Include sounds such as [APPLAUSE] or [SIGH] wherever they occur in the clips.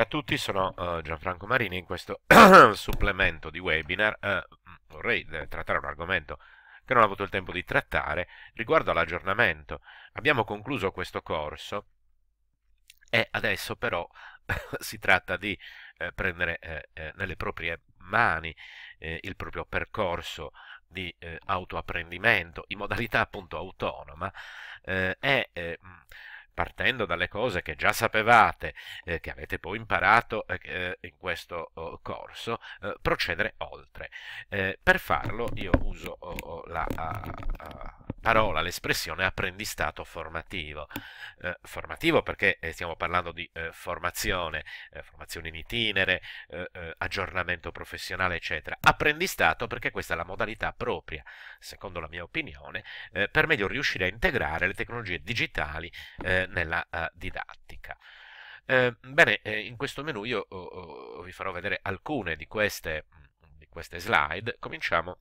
Salve a tutti, sono uh, Gianfranco Marini in questo [CLEARS THROAT] supplemento di webinar uh, vorrei uh, trattare un argomento che non ho avuto il tempo di trattare riguardo all'aggiornamento. Abbiamo concluso questo corso e adesso però [CLEARS THROAT] si tratta di prendere nelle proprie mani il proprio percorso di autoapprendimento in modalità appunto autonoma e mm, partendo dalle cose che già sapevate, eh, che avete poi imparato eh, eh in questo oh, corso, eh, procedere oltre. Eh, per farlo io uso oh, oh la a, ah, a ah, parola, l'espressione apprendistato formativo. Eh, formativo perché stiamo parlando di formazione, formazione in itinere, aggiornamento professionale, eccetera. Apprendistato perché questa è la modalità propria, secondo la mia opinione, per meglio riuscire a integrare le tecnologie digitali eh, nella eh, didattica. Ehm, bene, eh, in questo menu io oh, oh, vi farò vedere alcune di queste, mm, di queste slide. Cominciamo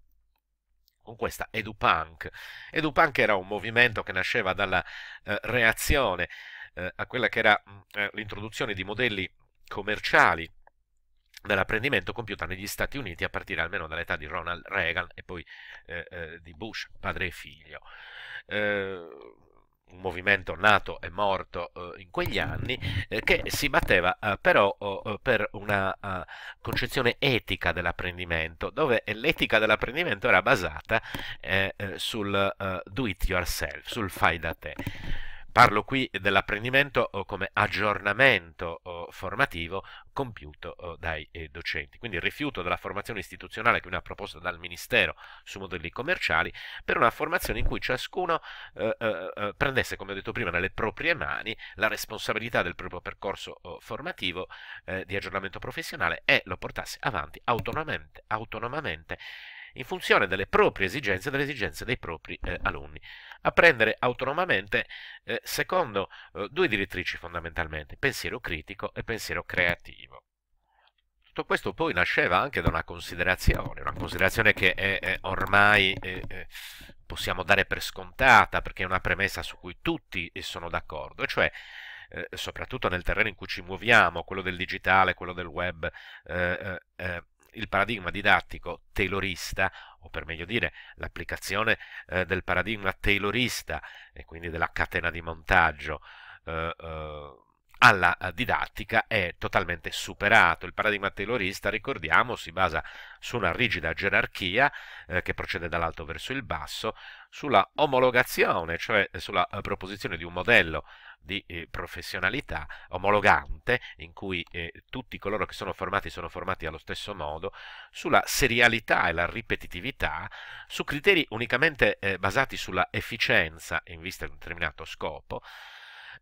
con questa EduPunk. EduPunk era un movimento che nasceva dalla eh, reazione eh, a quella che era mm, eh, l'introduzione di modelli commerciali dell'apprendimento compiuta negli Stati Uniti a partire almeno dall'età di Ronald Reagan e poi eh, di Bush, padre e figlio. Ehm, un movimento nato e morto eh, in quegli anni, eh, che si batteva eh, però oh, oh per una uh, concezione etica dell'apprendimento, dove l'etica dell'apprendimento era basata eh, eh, sul uh, do it yourself, sul fai da te. Parlo qui dell'apprendimento oh, come aggiornamento oh, formativo compiuto oh, dai eh, docenti. Quindi il rifiuto della formazione istituzionale che viene proposta dal Ministero su modelli commerciali per una formazione in cui ciascuno eh, eh, eh, prendesse, come ho detto prima, nelle proprie mani la responsabilità del proprio percorso formativo eh, di aggiornamento professionale e lo portasse avanti autonomamente, autonomamente in funzione delle proprie esigenze e delle esigenze dei propri eh, alunni. Apprendere autonomamente eh, secondo eh, due direttrici fondamentalmente, pensiero critico e pensiero creativo. Tutto questo poi nasceva anche da una considerazione, una considerazione che è, è ormai è, eh, eh, possiamo dare per scontata perché è una premessa su cui tutti eh, sono d'accordo, e cioè soprattutto nel terreno in cui ci muoviamo, quello del digitale, quello del web, eh, eh, il paradigma didattico taylorista, o per meglio dire l'applicazione eh, del paradigma taylorista e quindi della catena di montaggio eh, eh, alla eh, didattica è totalmente superato. Il paradigma taylorista, ricordiamo, si basa su una rigida gerarchia eh, che procede dall'alto verso il basso, sulla omologazione, cioè eh, sulla eh, proposizione di un modello di eh, professionalità omologante in cui eh, tutti coloro che sono formati sono formati allo stesso modo, sulla serialità e la ripetitività, su criteri unicamente basati sulla efficienza in vista di un determinato scopo,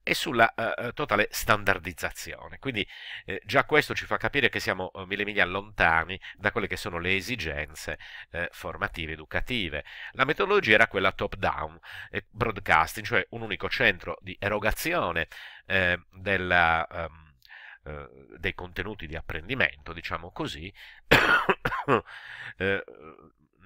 e sulla eh, eh, totale standardizzazione. Quindi eh, già questo ci fa capire che siamo eh, mille miglia lontani da quelle che sono le esigenze eh, formative educative. La metodologia era quella top down, eh, broadcasting, cioè un unico centro di erogazione della, ehm, dei contenuti di apprendimento, diciamo così, [COUGHS]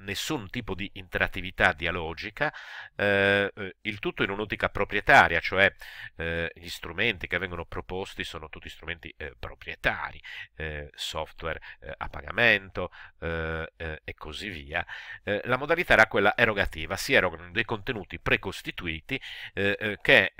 nessun tipo di interattività dialogica, eh, eh, il tutto in un'ottica proprietaria, cioè eh, gli strumenti che vengono proposti sono tutti strumenti eh, proprietari, eh, software eh, a pagamento e così via. la modalità era quella erogativa, si erogano dei contenuti precostituiti che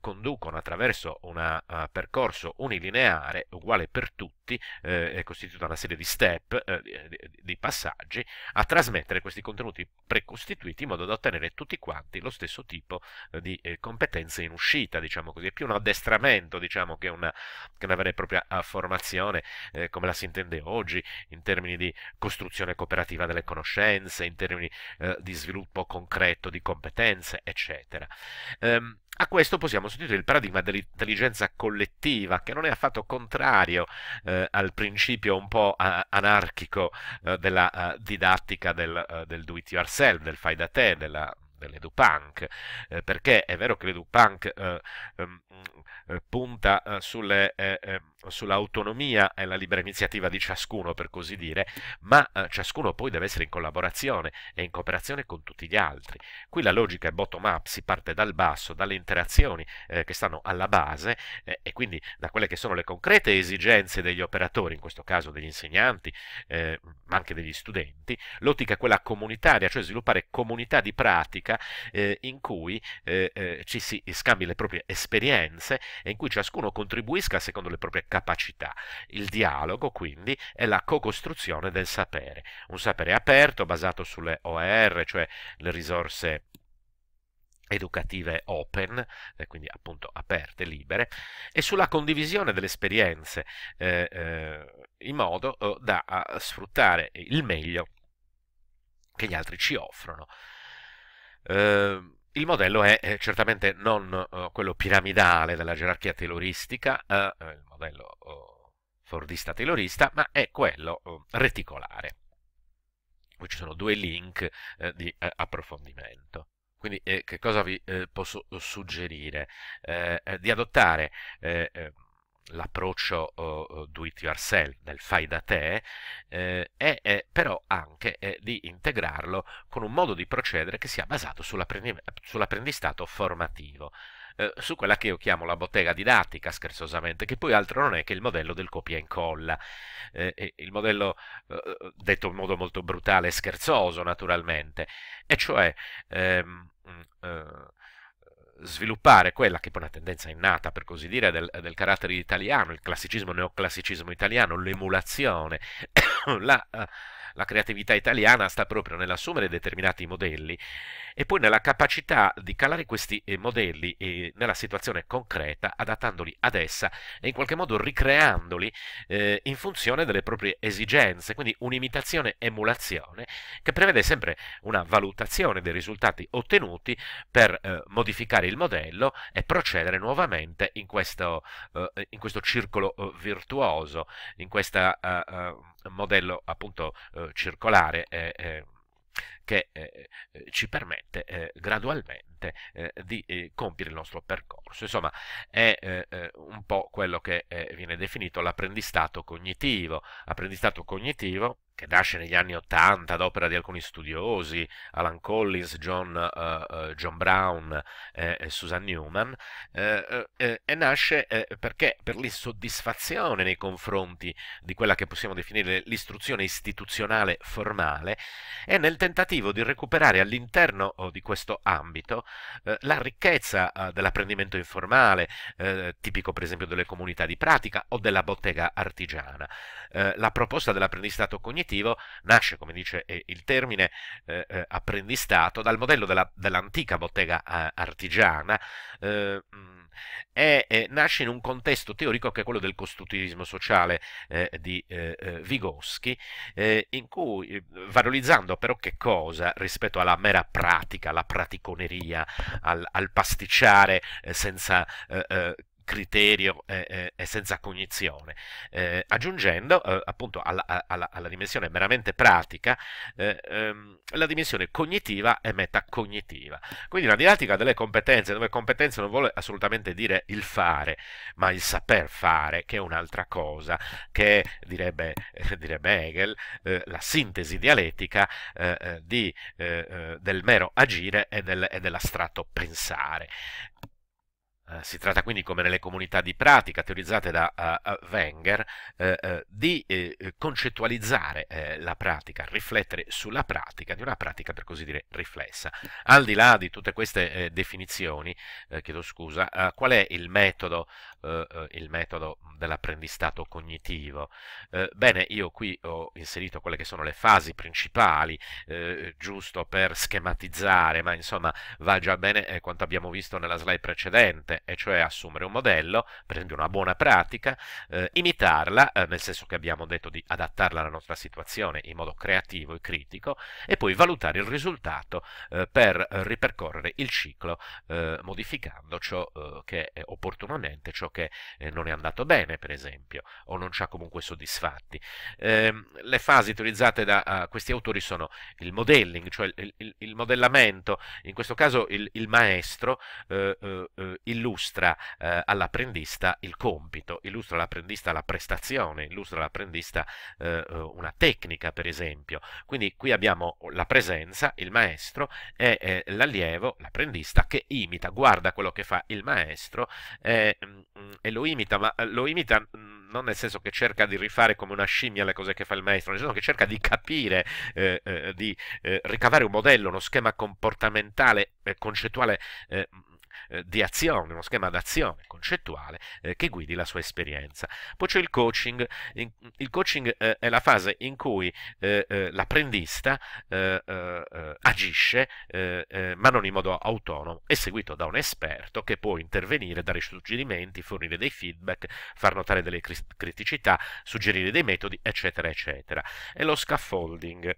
conducono attraverso un percorso unilineare uguale per tutti, è costituito da una serie di step, di, di, passaggi, attraverso trasmettere questi contenuti precostituiti in modo da ottenere tutti quanti lo stesso tipo eh, di eh, competenze in uscita, diciamo così, è più un addestramento diciamo, che, una, che una vera e propria eh, formazione eh, come la si intende oggi in termini di costruzione cooperativa delle conoscenze, in termini eh, di sviluppo concreto di competenze, eccetera. Um, a questo possiamo sostituire il paradigma dell'intelligenza collettiva, che non è affatto contrario eh, al principio un po' anarchico eh, della uh, didattica del, uh, del do it yourself, del fai da te, della, dell'edupunk, eh, perché è vero che l'edupunk eh, ehm, eh, punta eh, sulle ehm, sull'autonomia e la libera iniziativa di ciascuno, per così dire, ma eh, ciascuno poi deve essere in collaborazione e in cooperazione con tutti gli altri. Qui la logica è bottom-up, si parte dal basso, dalle interazioni eh, che stanno alla base eh, e quindi da quelle che sono le concrete esigenze degli operatori, in questo caso degli insegnanti, eh, ma anche degli studenti, l'ottica è quella comunitaria, cioè sviluppare comunità di pratica eh, in cui eh, ci si scambi le proprie esperienze e in cui ciascuno contribuisca secondo le proprie capacità. Il dialogo, quindi, è la co-costruzione del sapere, un sapere aperto basato sulle OER, cioè le risorse educative open, eh, quindi appunto aperte, libere, e sulla condivisione delle esperienze eh, eh, in modo eh, da sfruttare il meglio che gli altri ci offrono. Eh, il modello è eh, certamente non eh, quello piramidale della gerarchia tayloristica, eh, eh, il modello oh, fordista taylorista, ma è quello oh, reticolare. Qui ci sono due link eh, di eh, approfondimento. Quindi che cosa vi posso suggerire? di adottare l'approccio uh, do it yourself, del fai da te, eh, è, è, eh, però anche è, eh, di integrarlo con un modo di procedere che sia basato sull'apprendi- sull'apprendistato formativo. Eh, su quella che io chiamo la bottega didattica, scherzosamente, che poi altro non è che il modello del copia e incolla. Eh, il modello eh, detto in modo molto brutale e scherzoso, naturalmente, e cioè ehm, mm, eh, sviluppare quella che è poi una tendenza innata, per così dire, del, del carattere italiano, il classicismo, il neoclassicismo italiano, l'emulazione, [COUGHS] la... Uh, la creatività italiana sta proprio nell'assumere determinati modelli e poi nella capacità di calare questi eh, modelli eh, nella situazione concreta, adattandoli ad essa e in qualche modo ricreandoli eh, in funzione delle proprie esigenze, quindi un'imitazione-emulazione che prevede sempre una valutazione dei risultati ottenuti per modificare il modello e procedere nuovamente in questo, in questo circolo virtuoso, in questa modello appunto eh, circolare eh, eh, che eh, ci permette eh, gradualmente eh, di compiere il nostro percorso. Insomma, è un po' quello che viene definito l'apprendistato cognitivo. Apprendistato cognitivo che nasce negli anni Ottanta ad opera di alcuni studiosi, Alan Collins, John, uh, uh, John Brown eh, e Susan Newman, eh, eh, eh e nasce perché per l'insoddisfazione nei confronti di quella che possiamo definire l'istruzione istituzionale formale e nel tentativo di recuperare all'interno oh, di questo ambito la ricchezza dell'apprendimento informale, tipico per esempio delle comunità di pratica o della bottega artigiana. la proposta dell'apprendistato cognitivo definitivo nasce, come dice eh, il termine, eh, eh, apprendistato dal modello della, dell'antica bottega eh, artigiana, eh, e, mm, nasce in un contesto teorico che è quello del costruttivismo sociale eh, di Vygotsky, in cui, valorizzando però che cosa rispetto alla mera pratica, alla praticoneria, al, al pasticciare senza criterio e eh, eh, senza cognizione, eh, aggiungendo appunto alla, alla, alla, dimensione meramente pratica ehm, la dimensione cognitiva e metacognitiva. Quindi una didattica delle competenze, dove competenze non vuole assolutamente dire il fare, ma il saper fare, che è un'altra cosa, che direbbe, [LAUGHS] direbbe Hegel, eh, la sintesi dialettica eh, di, eh, del mero agire e, del, e dell'astratto pensare. Eh, si tratta quindi, come nelle comunità di pratica teorizzate da uh, Wenger, eh, di eh, concettualizzare eh, la pratica, riflettere sulla pratica, di una pratica per così dire riflessa. Al di là di tutte queste definizioni, chiedo scusa, qual è il metodo, il metodo dell'apprendistato cognitivo? bene, io qui ho inserito quelle che sono le fasi principali, giusto per schematizzare, ma insomma va già bene quanto abbiamo visto nella slide precedente e cioè assumere un modello, per esempio una buona pratica, eh, imitarla, eh, nel senso che abbiamo detto di adattarla alla nostra situazione in modo creativo e critico, e poi valutare il risultato eh, per eh, ripercorrere il ciclo eh, modificando ciò eh, che è opportunamente, ciò che non è andato bene, per esempio, o non ci ha comunque soddisfatti. Ehm, le fasi utilizzate da uh, questi autori sono il modelling, cioè il, il, il modellamento, in questo caso il, il maestro illustra illustra eh, all'apprendista il compito, illustra all'apprendista la prestazione, illustra all'apprendista eh, eh, una tecnica per esempio. Quindi qui abbiamo la presenza, il maestro e eh, l'allievo, l'apprendista che imita, guarda quello che fa il maestro e, mm, mm, e lo imita, ma eh, lo imita mm, non nel senso che cerca di rifare come una scimmia le cose che fa il maestro, nel senso che cerca di capire, eh, di ricavare un modello, uno schema comportamentale, concettuale eh, di azione, uno schema d'azione concettuale eh, che guidi la sua esperienza. Poi c'è il coaching, il coaching eh, è la fase in cui eh, eh, l'apprendista agisce ma non in modo autonomo, è seguito da un esperto che può intervenire, dare suggerimenti, fornire dei feedback, far notare delle criticità, suggerire dei metodi, eccetera, eccetera. E lo scaffolding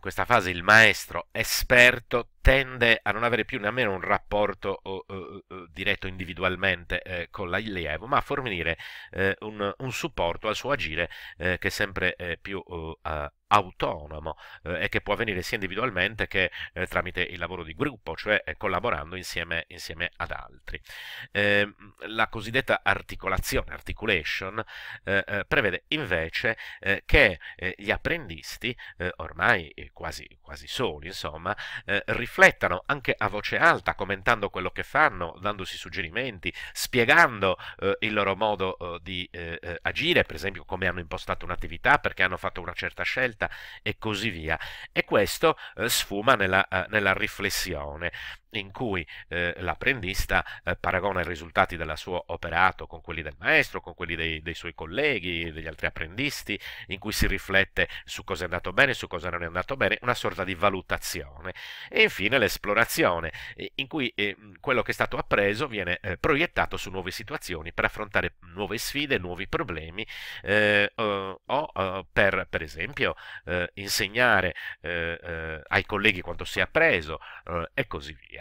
in questa fase il maestro esperto tende a non avere più nemmeno un rapporto o, o, diretto individualmente eh, con l'allievo, ma a fornire eh, un, un, supporto al suo agire eh, che è sempre eh, più autonomo eh, e che può avvenire sia individualmente che eh, tramite il lavoro di gruppo, cioè eh, collaborando insieme, insieme ad altri. Eh, la cosiddetta articolazione, articulation, eh, eh, prevede invece che gli apprendisti, ormai quasi, quasi soli, insomma, riflettano anche a voce alta, commentando quello che fanno, dandosi suggerimenti, spiegando il loro modo di agire, per esempio come hanno impostato un'attività, perché hanno fatto una certa scelta, e così via. E questo eh, sfuma nella, eh, nella riflessione in cui eh, l'apprendista eh, paragona i risultati del suo operato con quelli del maestro, con quelli dei, dei, suoi colleghi, degli altri apprendisti, in cui si riflette su cosa è andato bene, su cosa non è andato bene, una sorta di valutazione. E infine l'esplorazione, in cui eh, quello che è stato appreso viene eh, proiettato su nuove situazioni per affrontare nuove sfide, nuovi problemi eh, o, o per, per esempio, insegnare ai colleghi quanto si è appreso e così via.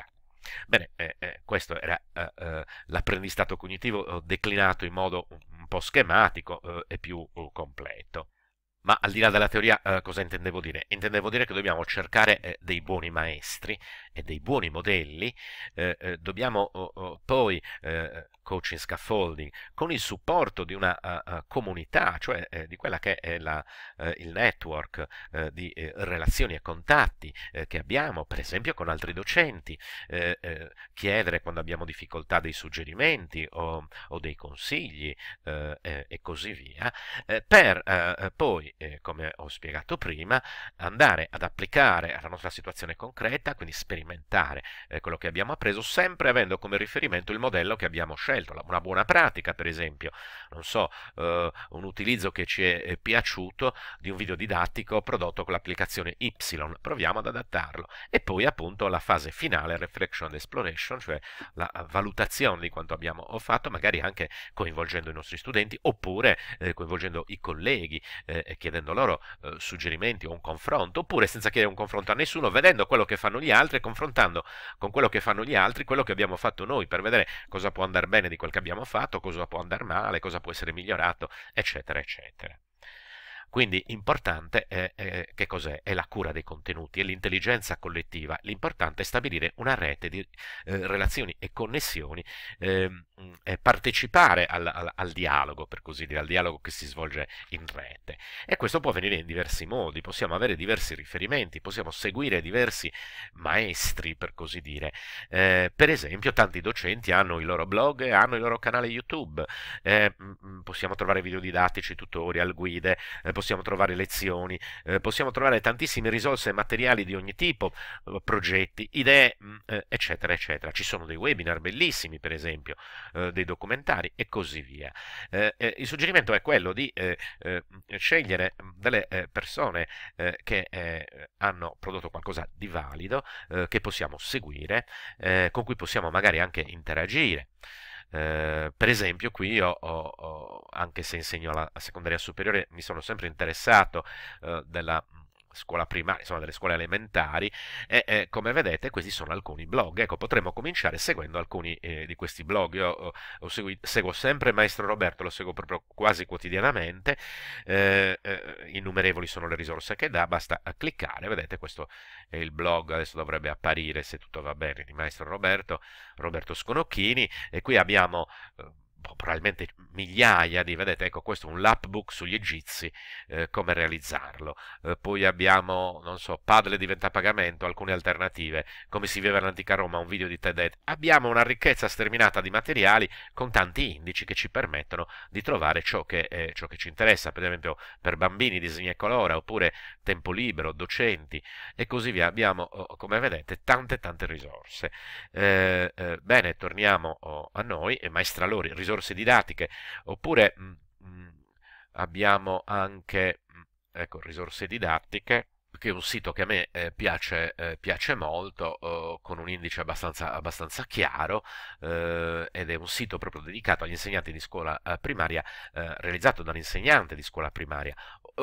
Bene, eh, eh, questo era eh, eh l'apprendistato cognitivo eh, declinato in modo un, po' schematico eh, e più uh, completo. Ma al di là della teoria cosa intendevo dire? Intendevo dire che dobbiamo cercare dei buoni maestri e dei buoni modelli, eh, eh dobbiamo oh, oh, poi eh, coaching scaffolding con il supporto di una uh, uh, comunità, cioè eh, di quella che è la, uh, il network di relazioni e contatti che abbiamo, per esempio con altri docenti, chiedere quando abbiamo difficoltà dei suggerimenti o, o dei consigli e così via, per poi, come ho spiegato prima, andare ad applicare alla nostra situazione concreta, quindi sperimentare sperimentare eh, quello che abbiamo appreso, sempre avendo come riferimento il modello che abbiamo scelto, la, una buona pratica per esempio, non so, eh, un utilizzo che ci è, piaciuto di un video didattico prodotto con l'applicazione Y, proviamo ad adattarlo e poi appunto la fase finale, reflection and exploration, cioè la eh, valutazione di quanto abbiamo fatto, magari anche coinvolgendo i nostri studenti oppure eh, coinvolgendo i colleghi eh, e chiedendo loro eh, suggerimenti o un confronto, oppure senza chiedere un confronto a nessuno, vedendo quello che fanno gli altri e confrontando con quello che fanno gli altri, quello che abbiamo fatto noi per vedere cosa può andare bene di quel che abbiamo fatto, cosa può andare male, cosa può essere migliorato, eccetera, eccetera. Quindi importante è, è, che cos'è? È la cura dei contenuti, è l'intelligenza collettiva. L'importante è stabilire una rete di eh, relazioni e connessioni, eh, e partecipare al, al, al, dialogo, per così dire, al dialogo che si svolge in rete. E questo può avvenire in diversi modi, possiamo avere diversi riferimenti, possiamo seguire diversi maestri, per così dire. Eh, per esempio, tanti docenti hanno i loro blog, hanno il loro canale YouTube, eh, mm, mm, possiamo trovare video didattici, tutorial, guide, eh, possiamo trovare lezioni, eh, possiamo trovare tantissime risorse e materiali di ogni tipo, eh, progetti, idee, mh, mm, eh, eccetera, eccetera. Ci sono dei webinar bellissimi, per esempio, eh, dei documentari e così via. Eh, il suggerimento è quello di scegliere mm, delle persone che hanno prodotto qualcosa di valido, che possiamo seguire, con cui possiamo magari anche interagire. Ehm, per esempio qui ho, ho, ho, anche se insegno alla, a secondaria superiore mi sono sempre interessato eh, della scuola primaria, insomma delle scuole elementari e eh, come vedete questi sono alcuni blog, ecco potremmo cominciare seguendo alcuni eh, di questi blog, io ho, ho seguito, seguo sempre Maestro Roberto, lo seguo proprio quasi quotidianamente, eh, eh innumerevoli sono le risorse che dà, basta eh, cliccare, vedete questo è il blog, adesso dovrebbe apparire se tutto va bene di Maestro Roberto, Roberto Sconocchini e qui abbiamo eh, probabilmente migliaia di, vedete, ecco questo è un lapbook sugli egizi, eh, come realizzarlo. Eh, poi abbiamo, non so, Padle diventa a pagamento, alcune alternative, come si vive all'antica Roma, un video di TED Ed. Abbiamo una ricchezza sterminata di materiali con tanti indici che ci permettono di trovare ciò che, eh, ciò che ci interessa, per esempio per bambini disegni e colore, oppure tempo libero, docenti e così via. Abbiamo, oh, come vedete, tante tante risorse. Eh, eh, bene, torniamo oh, a noi, e Maestra Lori, risorse risorse didattiche, oppure mh, mm, mm, abbiamo anche mm, ecco, risorse didattiche, che è un sito che a me eh, piace, eh, piace, molto, eh, con un indice abbastanza, abbastanza chiaro, eh, ed è un sito proprio dedicato agli insegnanti di scuola eh, primaria, eh, realizzato da un insegnante di scuola primaria.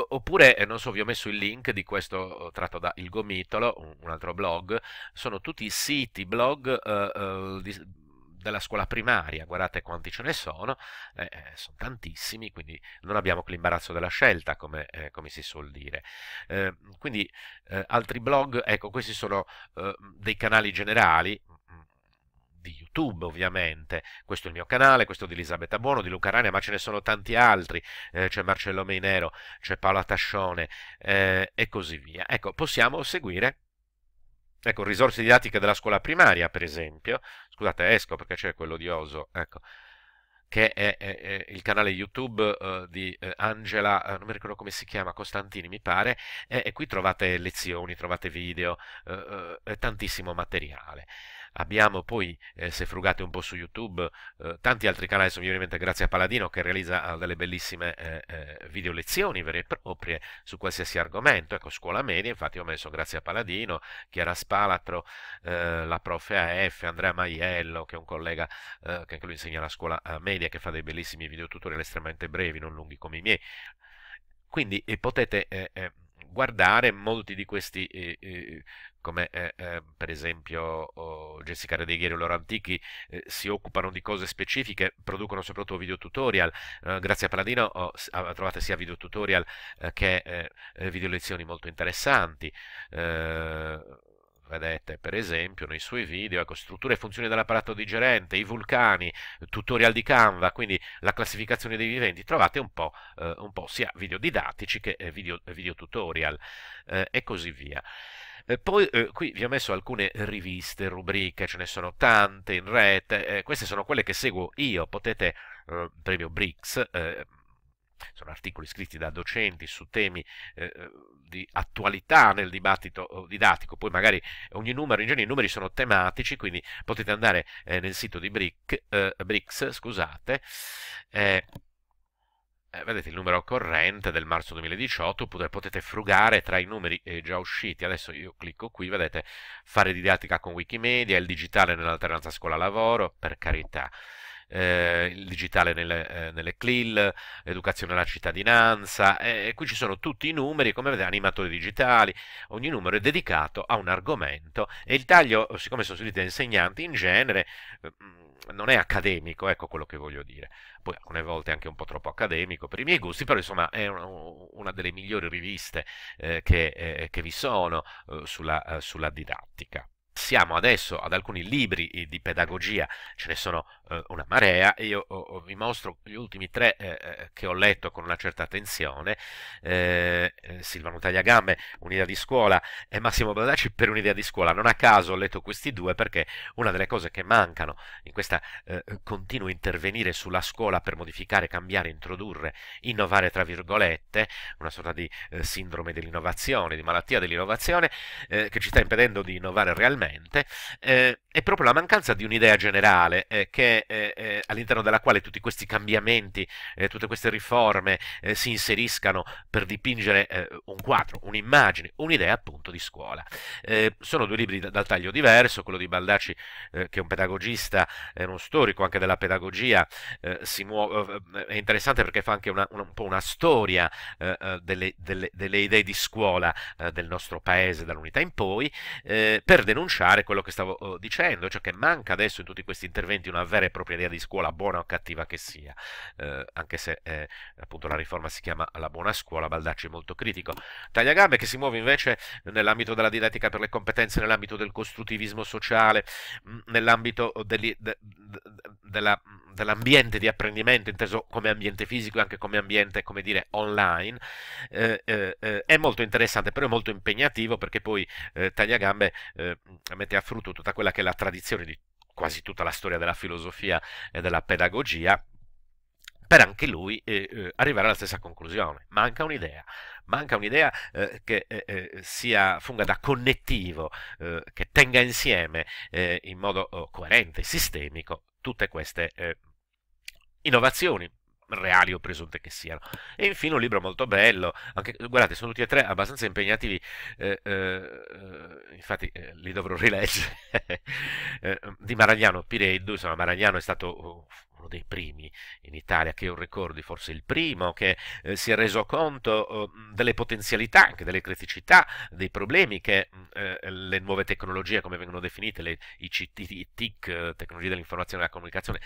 oppure, non so, vi ho messo il link di questo tratto da Il Gomitolo, un, altro blog, sono tutti siti, blog di della scuola primaria, guardate quanti ce ne sono, eh, eh sono tantissimi, quindi non abbiamo l'imbarazzo della scelta, come, eh, come, si suol dire. Ehm, eh, quindi altri blog, ecco, questi sono ehm, dei canali generali, mm, mm, di YouTube ovviamente, questo è il mio canale, questo di Elisabetta Buono, di Luca Rania, ma ce ne sono tanti altri, eh, c'è Marcello Meinero, c'è Paola Tascione eh, e così via. Ecco, possiamo seguire Ecco, risorse didattiche della scuola primaria, per esempio. Scusate, esco perché c'è quello di Oso. Ecco che è, è, è, il canale YouTube uh, di uh, Angela, uh, non mi ricordo come si chiama, Costantini mi pare, e, e qui trovate lezioni, trovate video, tantissimo materiale abbiamo poi, eh, se frugate un po' su YouTube, eh, tanti altri canali, sono ovviamente grazie a Paladino che realizza eh, delle bellissime eh, eh, video lezioni vere e proprie su qualsiasi argomento, ecco scuola media, infatti ho messo grazie a Paladino, Chiara Spalatro, eh, la prof AF, Andrea Maiello che è un collega che anche lui insegna la scuola media che fa dei bellissimi video tutorial estremamente brevi, non lunghi come i miei, quindi potete guardare molti di questi eh, eh, come eh, eh, per esempio oh, Jessica Redeghieri e Loro Antichi, eh, si occupano di cose specifiche, producono soprattutto video tutorial. Eh, grazie a Paladino oh, trovate sia video tutorial eh, che video lezioni molto interessanti vedete per esempio nei suoi video, ecco, strutture e funzioni dell'apparato digerente, i vulcani, tutorial di Canva, quindi la classificazione dei viventi, trovate un po', eh, un po sia video didattici che video, video, tutorial eh, e così via poi eh, qui vi ho messo alcune riviste, rubriche, ce ne sono tante in rete, eh, queste sono quelle che seguo io, potete, eh, premio BRICS, eh, sono articoli scritti da docenti su temi eh, eh di attualità nel dibattito oh, didattico, poi magari ogni numero, in genere i numeri sono tematici, quindi potete andare eh, nel sito di Bric, eh, BRICS, scusate, eh, vedete il numero corrente del marzo 2018 oppure potete frugare tra i numeri eh, già usciti adesso io clicco qui vedete fare didattica con wikimedia il digitale nell'alternanza scuola lavoro per carità eh, il digitale nelle, eh, nelle CLIL, l'educazione alla cittadinanza, e qui ci sono tutti i numeri, come vedete, animatori digitali, ogni numero è dedicato a un argomento e il taglio, siccome sono studiati da insegnanti, in genere non è accademico, ecco quello che voglio dire. Poi alcune volte anche un po' troppo accademico per i miei gusti, però insomma è una delle migliori riviste eh, che, eh, che, vi sono eh, sulla, eh, sulla didattica. Siamo adesso ad alcuni libri eh, di pedagogia, ce ne sono eh, una marea. Io oh, oh, vi mostro gli ultimi tre eh, eh, che ho letto con una certa attenzione. Eh, eh Silvano Tagliagambe, Un'idea di scuola e Massimo Baldacci per Un'idea di scuola. Non a caso ho letto questi due perché una delle cose che mancano in questa eh, continuo intervenire sulla scuola per modificare, cambiare, introdurre, innovare, tra virgolette, una sorta di sindrome dell'innovazione, di malattia dell'innovazione, che ci sta impedendo di innovare realmente, eh, è proprio la mancanza di un'idea generale eh, che, eh, eh, all'interno della quale tutti questi cambiamenti, eh, tutte queste riforme eh, si inseriscano per dipingere eh, un quadro, un'immagine, un'idea appunto di scuola. sono due libri da, dal taglio diverso, quello di Baldacci che è un pedagogista, è uno storico anche della pedagogia, è interessante perché fa anche una, una, un po' una storia delle, delle, delle, idee di scuola del nostro paese dall'unità in poi per denunciare quello che stavo oh, dicendo facendo, ciò che manca adesso in tutti questi interventi una vera e propria idea di scuola, buona o cattiva che sia, eh, anche se eh, appunto la riforma si chiama la buona scuola, Baldacci è molto critico. Tagliagame che si muove invece nell'ambito della didattica per le competenze, nell'ambito del costruttivismo sociale, mm, nell'ambito degli, de, dell'ambiente di apprendimento, inteso come ambiente fisico e anche come ambiente, come dire, online, eh, eh, eh è molto interessante, però è molto impegnativo perché poi eh, Tagliagambe eh, mette a frutto tutta quella che è la tradizione di quasi tutta la storia della filosofia e della pedagogia, per anche lui eh, eh, arrivare alla stessa conclusione. Manca un'idea, manca un'idea eh, che eh, eh sia, funga da connettivo, eh, che tenga insieme in modo oh, coerente, sistemico, tutte queste innovazioni, reali o presunte che siano. E infine un libro molto bello, anche, guardate, sono tutti e tre abbastanza impegnativi, eh, eh, eh infatti eh, li dovrò rileggere, [LAUGHS] eh, di Maragnano Pireddu, insomma Maragnano è stato oh, uno dei primi in Italia che io ricordi, forse il primo che eh, si è reso conto oh, delle potenzialità, anche delle criticità, dei problemi che mm, le nuove tecnologie, come vengono definite, le ICT, i TIC, tecnologie dell'informazione e della comunicazione,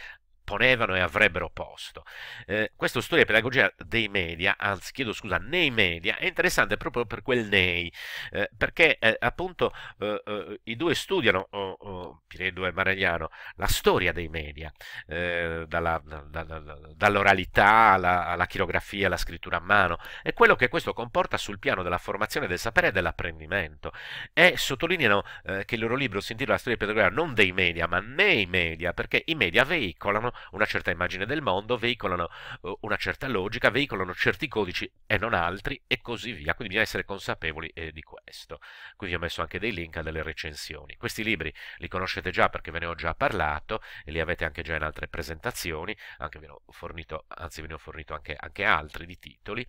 ponevano e avrebbero posto. Eh, questo storia e pedagogia dei media, anzi chiedo scusa, nei media, è interessante proprio per quel nei, eh, perché eh, appunto eh, eh, i due studiano, oh, oh, Piredo e Maragliano, la storia dei media, eh, dalla, da, da, dall'oralità alla, alla chirografia, alla scrittura a mano, e quello che questo comporta sul piano della formazione del sapere e dell'apprendimento. E sottolineano che il loro libro si intitola La storia pedagogica non dei media, ma nei media, perché i media veicolano una certa immagine del mondo, veicolano eh, una certa logica, veicolano certi codici e non altri e così via. Quindi bisogna essere consapevoli eh, di questo. Qui vi ho messo anche dei link a delle recensioni. Questi libri li conoscete già perché ve ne ho già parlato e li avete anche già in altre presentazioni, anche ve ne ho fornito, anzi ve ne ho fornito anche, anche altri di titoli.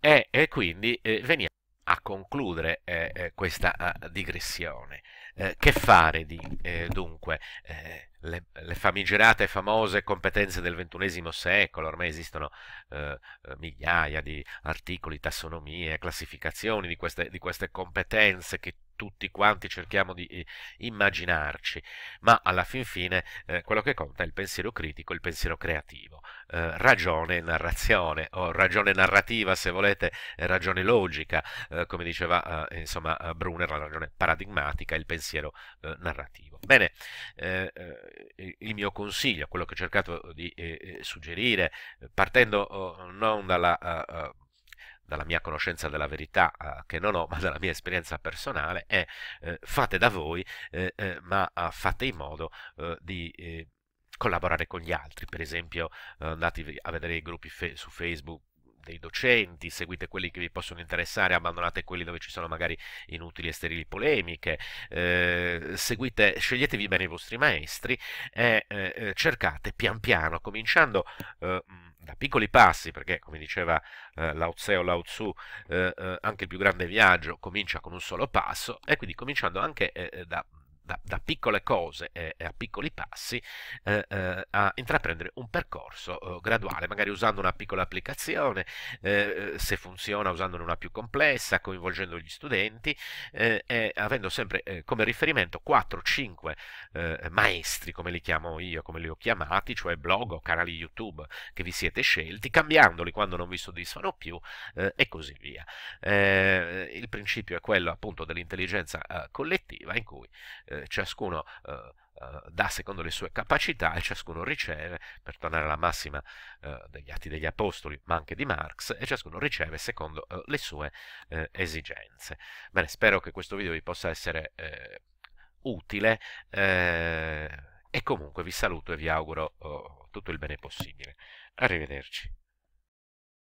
E, e quindi eh, veniamo a concludere eh, eh questa eh, digressione. Eh, che fare di, eh, dunque? Eh, le, le, famigerate e famose competenze del XXI secolo, ormai esistono eh, eh, migliaia di articoli, tassonomie, classificazioni di queste, di queste competenze che tutti quanti cerchiamo di eh, immaginarci, ma alla fin fine eh, quello che conta è il pensiero critico, il pensiero creativo, eh, ragione e narrazione, o ragione narrativa se volete, ragione logica, eh, come diceva eh, insomma eh, Brunner, la ragione paradigmatica, il pensiero narrativo. Bene, il mio consiglio, quello che ho cercato di suggerire, partendo oh, non dalla dalla mia conoscenza della verità eh, che non ho, [LAUGHS] ma dalla mia esperienza personale, è eh, fate da voi, eh, eh, ma eh, fate in modo di collaborare con gli altri, per esempio andate a vedere i gruppi fe- su Facebook dei docenti, seguite quelli che vi possono interessare, abbandonate quelli dove ci sono magari inutili e sterili polemiche, eh, seguite, sceglietevi bene i vostri maestri e eh, eh cercate pian piano, cominciando eh, mm, da piccoli passi, perché come diceva eh, Lao Tse o Lao Tzu, eh, eh, anche il più grande viaggio comincia con un solo passo, e quindi cominciando anche da da, da piccole cose e a piccoli passi eh, eh, a intraprendere un percorso eh, graduale, magari usando una piccola applicazione, se funziona usandone una più complessa, coinvolgendo gli studenti e avendo sempre come riferimento 4-5 maestri, come li chiamo io, come li ho chiamati, cioè blog o canali YouTube che vi siete scelti, cambiandoli quando non vi soddisfano più eh, e così via. Eh, il principio è quello appunto dell'intelligenza eh, collettiva in cui eh, ciascuno eh, eh, dà secondo le sue capacità e ciascuno riceve, per tornare alla massima eh, degli atti degli apostoli, ma anche di Marx, e ciascuno riceve secondo eh, le sue eh, esigenze. Bene, spero che questo video vi possa essere eh, utile e comunque vi saluto e vi auguro oh, tutto il bene possibile. Arrivederci.